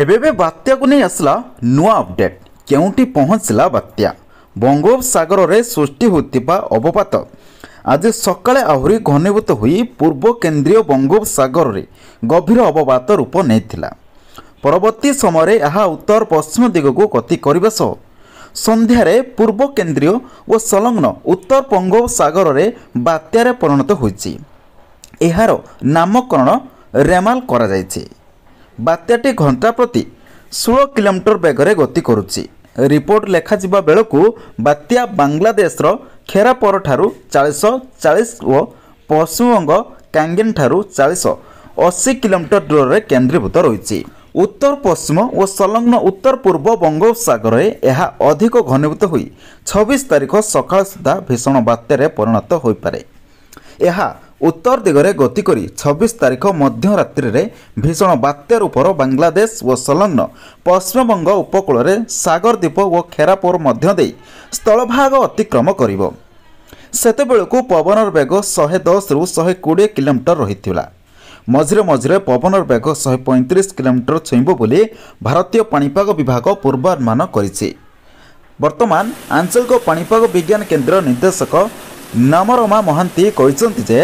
ଏବେବେ ବାତ୍ୟାକୁ ନେଇ ଆସିଲା ନୂଆ ଅପଡେଟ୍ କେଉଁଠି ପହଞ୍ଚିଲା ବାତ୍ୟା ବଙ୍ଗୋପସାଗରରେ ସୃଷ୍ଟି ହୋଇଥିବା ଅବପାତ ଆଜି ସକାଳେ ଆହୁରି ଘନୀଭୂତ ହୋଇ ପୂର୍ବ କେନ୍ଦ୍ରୀୟ ବଙ୍ଗୋପସାଗରରେ ଗଭୀର ଅବପାତ ରୂପ ନେଇଥିଲା ପରବର୍ତ୍ତୀ ସମୟରେ ଏହା ଉତ୍ତର ପଶ୍ଚିମ ଦିଗକୁ ଗତି କରିବା ସହ ସନ୍ଧ୍ୟାରେ ପୂର୍ବ କେନ୍ଦ୍ରୀୟ ଓ ସଂଲଗ୍ନ ଉତ୍ତର ବଙ୍ଗୋପସାଗରରେ ବାତ୍ୟାରେ ପରିଣତ ହୋଇଛି ଏହାର ନାମକରଣ ରେମାଲ କରାଯାଇଛି ବାତ୍ୟାଟି ଘଣ୍ଟା ପ୍ରତି ଷୋହଳ କିଲୋମିଟର ବେଗରେ ଗତି କରୁଛି ରିପୋର୍ଟ ଲେଖାଯିବା ବେଳକୁ ବାତ୍ୟା ବାଂଲାଦେଶର ଖେରାପରଠାରୁ ଚାଳିଶ ଚାଳିଶ ଓ ପଶ୍ଚିମବଙ୍ଗ କାଙ୍ଗେନ୍ଠାରୁ ଚାଳିଶ ଅଶୀ କିଲୋମିଟର ଦୂରରେ କେନ୍ଦ୍ରୀଭୂତ ରହିଛି ଉତ୍ତର ପଶ୍ଚିମ ଓ ସଂଲଗ୍ନ ଉତ୍ତର ପୂର୍ବ ବଙ୍ଗୋପସାଗରରେ ଏହା ଅଧିକ ଘନୀଭୂତ ହୋଇ ଛବିଶ ତାରିଖ ସକାଳ ସୁଦ୍ଧା ଭୀଷଣ ବାତ୍ୟାରେ ପରିଣତ ହୋଇପାରେ ଏହା ଉତ୍ତର ଦିଗରେ ଗତି କରି ଛବିଶ ତାରିଖ ମଧ୍ୟରାତ୍ରିରେ ଭୀଷଣ ବାତ୍ୟା ରୂପର ବାଂଲାଦେଶ ଓ ସଂଲଗ୍ନ ପଶ୍ଚିମବଙ୍ଗ ଉପକୂଳରେ ସାଗରଦ୍ୱୀପ ଓ ଖେରାପୁର ମଧ୍ୟ ଦେଇ ସ୍ଥଳଭାଗ ଅତିକ୍ରମ କରିବ ସେତେବେଳକୁ ପବନର ବେଗ ଶହେ ଦଶରୁ ଶହେ କୋଡ଼ିଏ କିଲୋମିଟର ରହିଥିଲା ମଝିରେ ମଝିରେ ପବନର ବେଗ ଶହେ ପଇଁତିରିଶ କିଲୋମିଟର ଛୁଇଁବ ବୋଲି ଭାରତୀୟ ପାଣିପାଗ ବିଭାଗ ପୂର୍ବାନୁମାନ କରିଛି ବର୍ତ୍ତମାନ ଆଞ୍ଚଳିକ ପାଣିପାଗ ବିଜ୍ଞାନ କେନ୍ଦ୍ର ନିର୍ଦ୍ଦେଶକ ନାମରମା ମହାନ୍ତି କହିଛନ୍ତି ଯେ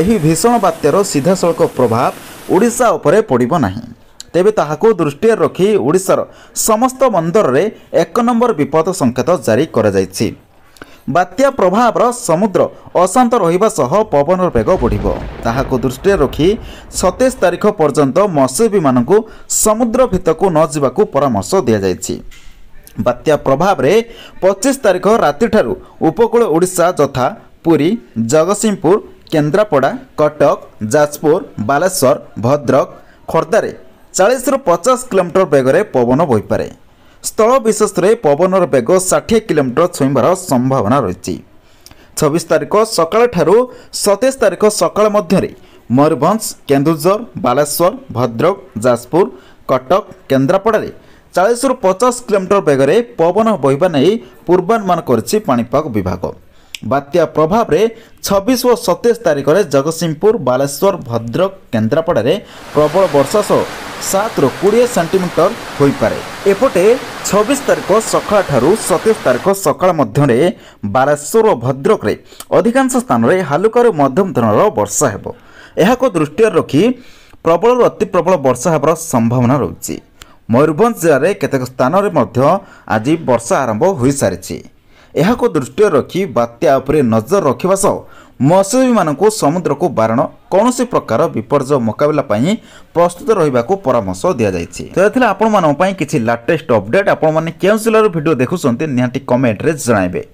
ଏହି ଭୀଷଣ ବାତ୍ୟାର ସିଧାସଳଖ ପ୍ରଭାବ ଓଡ଼ିଶା ଉପରେ ପଡ଼ିବ ନାହିଁ ତେବେ ତାହାକୁ ଦୃଷ୍ଟିରେ ରଖି ଓଡ଼ିଶାର ସମସ୍ତ ବନ୍ଦରରେ ଏକ ନମ୍ବର ବିପଦ ସଙ୍କେତ ଜାରି କରାଯାଇଛି ବାତ୍ୟା ପ୍ରଭାବର ସମୁଦ୍ର ଅଶାନ୍ତ ରହିବା ସହ ପବନର ବେଗ ବଢ଼ିବ ତାହାକୁ ଦୃଷ୍ଟିରେ ରଖି ସତେଇଶ ତାରିଖ ପର୍ଯ୍ୟନ୍ତ ମତ୍ସ୍ୟଜୀବୀମାନଙ୍କୁ ସମୁଦ୍ର ଭିତକୁ ନ ଯିବାକୁ ପରାମର୍ଶ ଦିଆଯାଇଛି ବାତ୍ୟା ପ୍ରଭାବରେ ପଚିଶ ତାରିଖ ରାତିଠାରୁ ଉପକୂଳ ଓଡ଼ିଶା ଯଥା ପୁରୀ ଜଗତସିଂହପୁର କେନ୍ଦ୍ରାପଡ଼ା କଟକ ଯାଜପୁର ବାଲେଶ୍ୱର ଭଦ୍ରକ ଖୋର୍ଦ୍ଧାରେ ଚାଳିଶରୁ ପଚାଶ କିଲୋମିଟର ବେଗରେ ପବନ ବହିପାରେ ସ୍ଥଳ ବିଶେଷରେ ପବନର ବେଗ ଷାଠିଏ କିଲୋମିଟର ଛୁଇଁବାର ସମ୍ଭାବନା ରହିଛି ଛବିଶ ତାରିଖ ସକାଳଠାରୁ ସତେଇଶ ତାରିଖ ସକାଳ ମଧ୍ୟରେ ମୟୂରଭଞ୍ଜ କେନ୍ଦୁଝର ବାଲେଶ୍ୱର ଭଦ୍ରକ ଯାଜପୁର କଟକ କେନ୍ଦ୍ରାପଡ଼ାରେ ଚାଳିଶରୁ ପଚାଶ କିଲୋମିଟର ବେଗରେ ପବନ ବହିବା ନେଇ ପୂର୍ବାନୁମାନ କରିଛି ପାଣିପାଗ ବିଭାଗ ବାତ୍ୟା ପ୍ରଭାବରେ ଛବିଶ ଓ ସତେଇଶ ତାରିଖରେ ଜଗତସିଂହପୁର ବାଲେଶ୍ୱର ଭଦ୍ରକ କେନ୍ଦ୍ରାପଡ଼ାରେ ପ୍ରବଳ ବର୍ଷା ସହ ସାତରୁ କୋଡ଼ିଏ ସେଣ୍ଟିମିଟର ହୋଇପାରେ ଏପଟେ ଛବିଶ ତାରିଖ ସକାଳ ଠାରୁ ସତେଇଶ ତାରିଖ ସକାଳ ମଧ୍ୟରେ ବାଲେଶ୍ୱର ଓ ଭଦ୍ରକରେ ଅଧିକାଂଶ ସ୍ଥାନରେ ହାଲୁକାରୁ ମଧ୍ୟମ ଧରଣର ବର୍ଷା ହେବ ଏହାକୁ ଦୃଷ୍ଟିରେ ରଖି ପ୍ରବଳରୁ ଅତି ପ୍ରବଳ ବର୍ଷା ହେବାର ସମ୍ଭାବନା ରହିଛି ମୟୂରଭଞ୍ଜ ଜିଲ୍ଲାରେ କେତେକ ସ୍ଥାନରେ ମଧ୍ୟ ଆଜି ବର୍ଷା ଆରମ୍ଭ ହୋଇସାରିଛି ଏହାକୁ ଦୃଷ୍ଟିରେ ରଖି ବାତ୍ୟା ଉପରେ ନଜର ରଖିବା ସହ ମତ୍ସ୍ୟଜୀବୀମାନଙ୍କୁ ସମୁଦ୍ରକୁ ବାରଣ କୌଣସି ପ୍ରକାର ବିପର୍ଯ୍ୟୟ ମୁକାବିଲା ପାଇଁ ପ୍ରସ୍ତୁତ ରହିବାକୁ ପରାମର୍ଶ ଦିଆଯାଇଛି ତ ଏଥିରେ ଆପଣମାନଙ୍କ ପାଇଁ କିଛି ଲାଟେଷ୍ଟ ଅପଡେଟ୍ ଆପଣମାନେ କେଉଁ ଜିଲ୍ଲାରୁ ଭିଡ଼ିଓ ଦେଖୁଛନ୍ତି ନିହାତି କମେଣ୍ଟରେ ଜଣାଇବେ